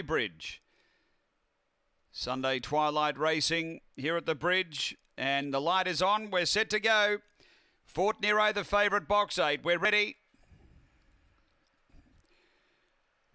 Bridge. Sunday twilight racing here at the bridge, and the light is on. We're set to go. Fort Nero, the favourite box eight. We're ready.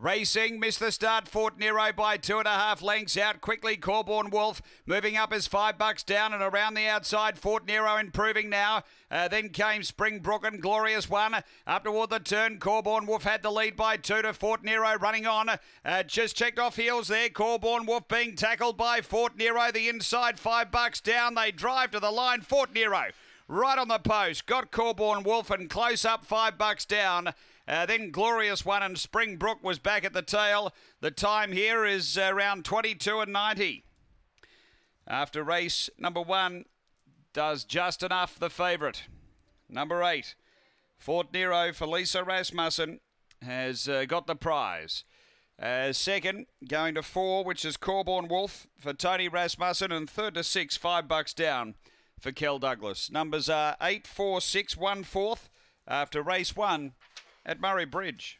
Racing missed the start. Fort Nero by two and a half lengths out. Quickly, Corborn Wolf moving up as five bucks down and around the outside. Fort Nero improving now. Uh, then came Springbrook and Glorious One. Up toward the turn, Corborn Wolf had the lead by two to Fort Nero running on. Uh, just checked off heels there. Corborn Wolf being tackled by Fort Nero. The inside five bucks down. They drive to the line. Fort Nero right on the post. Got Corborn Wolf and close up, five bucks down. Uh, then Glorious One and Springbrook was back at the tail. The time here is around 22 and 90. After race number one, does just enough the favourite. Number eight, Fort Nero Felisa Rasmussen has uh, got the prize. Uh, second, going to four, which is Corborn Wolf for Tony Rasmussen, and third to six, five bucks down for Kel Douglas. Numbers are 8, 4, 6, 1 fourth after race one at Murray Bridge.